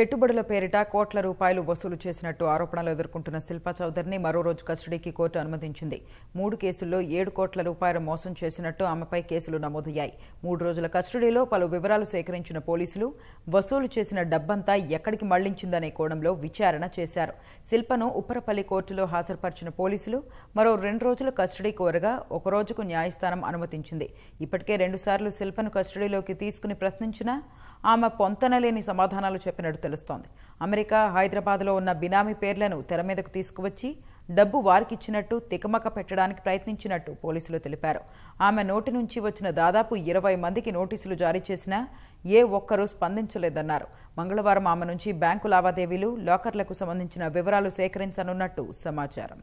పెట్టుబడుల పేరిట కోట్ల రూపాయలు వసూలు చేసినట్టు ఆరోపణలు ఎదుర్కొంటున్న శిల్పా చౌదరిని మరో రోజు కస్టడీకి కోర్టు అనుమతించింది మూడు కేసుల్లో ఏడు కోట్ల రూపాయలు మోసం చేసినట్టు ఆమెపై కేసులు నమోదయ్యాయి మూడు రోజుల కస్టడీలో పలు వివరాలు సేకరించిన పోలీసులు వసూలు చేసిన డబ్బంతా ఎక్కడికి మళ్లించిందనే కోణంలో విచారణ చేశారు శిల్పను ఉప్పరపల్లి కోర్టులో హాజరుపరిచిన పోలీసులు మరో రెండు రోజుల కస్టడీ కోరగా ఒక రోజుకు న్యాయస్థానం అనుమతించింది ఇప్పటికే రెండుసార్లు శిల్పను కస్టడీలోకి తీసుకుని ప్రశ్నించినా ఆమె పొంతనలేని సమాధానాలు చెప్పినట్టు తెలుస్తోంది అమెరికా హైదరాబాద్లో ఉన్న బినామీ పేర్లను తెర మీదకు తీసుకువచ్చి డబ్బు వారికిచ్చినట్టు తికమక పెట్టడానికి ప్రయత్నించినట్టు పోలీసులు తెలిపారు ఆమె నోటి నుంచి వచ్చిన దాదాపు ఇరవై మందికి నోటీసులు జారీ చేసినా ఏ ఒక్కరూ స్పందించలేదన్నారు మంగళవారం ఆమె నుంచి బ్యాంకు లావాదేవీలు లాకర్లకు సంబంధించిన వివరాలు సేకరించనున్నట్టు సమాచారం